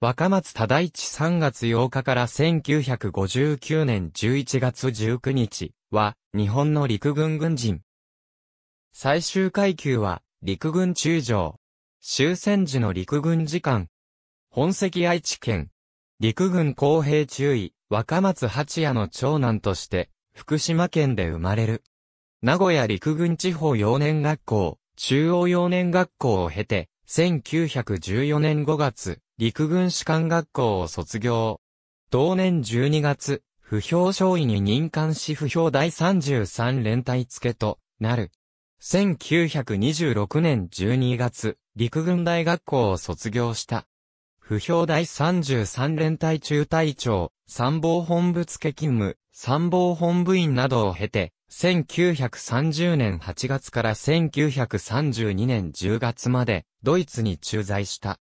若松忠一3月8日から1959年11月19日は日本の陸軍軍人。最終階級は陸軍中将。終戦時の陸軍次官。本籍愛知県。陸軍公平中尉、若松八也の長男として福島県で生まれる。名古屋陸軍地方幼年学校、中央幼年学校を経て、1914年5月、陸軍士官学校を卒業。同年12月、不評少尉に任官し不評第33連隊付となる。1926年12月、陸軍大学校を卒業した。不評第33連隊中隊長、参謀本部付勤務、参謀本部員などを経て、1930年8月から1932年10月まで、ドイツに駐在した。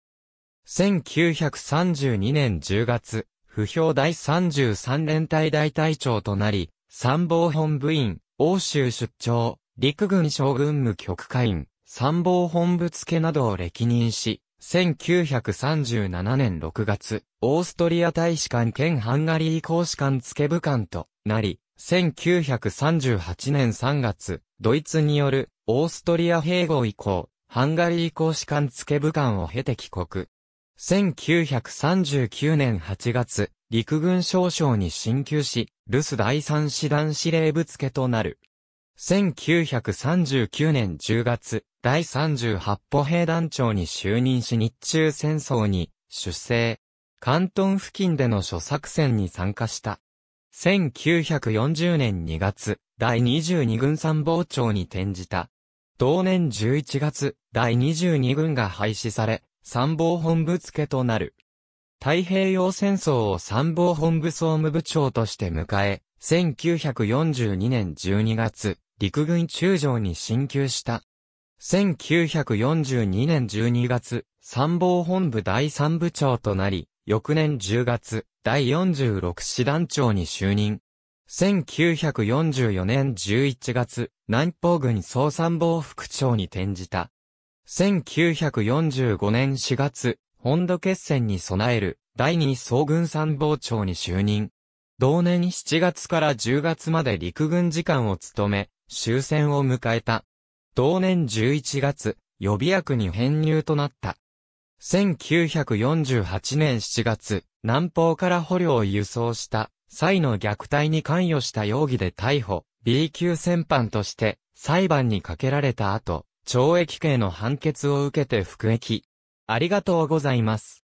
1932年10月、不評第33連隊大隊長となり、参謀本部員、欧州出張、陸軍将軍務局会員、参謀本部付などを歴任し、1937年6月、オーストリア大使館兼ハンガリー公使館付部官となり、1938年3月、ドイツによるオーストリア併合以降、ハンガリー公使館付部官を経て帰国。1939年8月、陸軍少将に進級し、留守第三師団司令部付となる。1939年10月、第38歩兵団長に就任し日中戦争に出征。関東付近での諸作戦に参加した。1940年2月、第22軍参謀長に転じた。同年11月、第22軍が廃止され、参謀本部付となる。太平洋戦争を参謀本部総務部長として迎え、1942年12月、陸軍中将に進級した。1942年12月、参謀本部第三部長となり、翌年10月、第46師団長に就任。1944年11月、南方軍総参謀副長に転じた。1945年4月、本土決戦に備える第2総軍参謀長に就任。同年7月から10月まで陸軍次官を務め、終戦を迎えた。同年11月、予備役に編入となった。1948年7月、南方から捕虜を輸送した際の虐待に関与した容疑で逮捕、B 級戦犯として裁判にかけられた後、懲役刑の判決を受けて服役。ありがとうございます。